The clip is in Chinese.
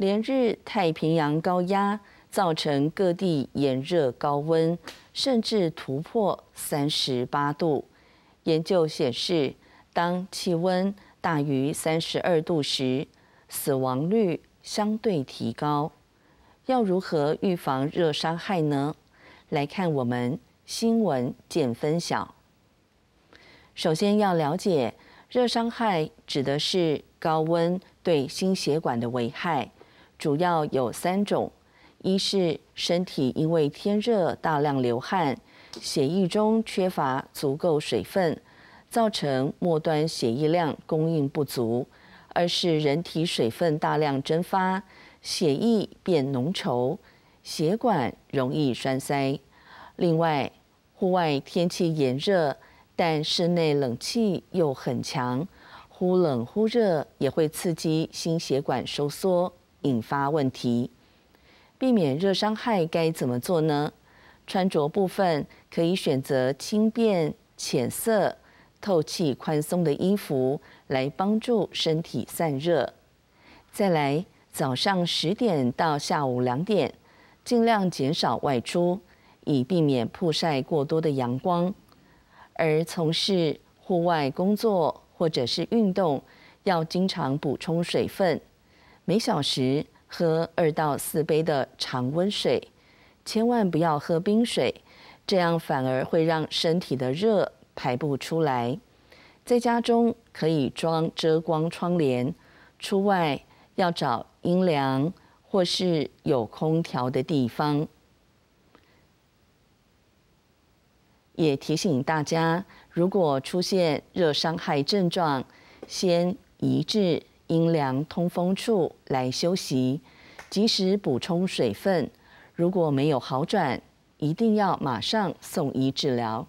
连日太平洋高压造成各地炎热高温，甚至突破三十八度。研究显示，当气温大于三十二度时，死亡率相对提高。要如何预防热伤害呢？来看我们新闻见分晓。首先要了解，热伤害指的是高温对心血管的危害。主要有三种：一是身体因为天热大量流汗，血液中缺乏足够水分，造成末端血液量供应不足；二是人体水分大量蒸发，血液变浓稠，血管容易栓塞。另外，户外天气炎热，但室内冷气又很强，忽冷忽热也会刺激心血管收缩。引发问题，避免热伤害该怎么做呢？穿着部分可以选择轻便、浅色、透气、宽松的衣服，来帮助身体散热。再来，早上十点到下午两点，尽量减少外出，以避免曝晒过多的阳光。而从事户外工作或者是运动，要经常补充水分。每小时喝二到四杯的常温水，千万不要喝冰水，这样反而会让身体的热排不出来。在家中可以装遮光窗帘，出外要找阴凉或是有空调的地方。也提醒大家，如果出现热伤害症状，先一至。阴凉通风处来休息，及时补充水分。如果没有好转，一定要马上送医治疗。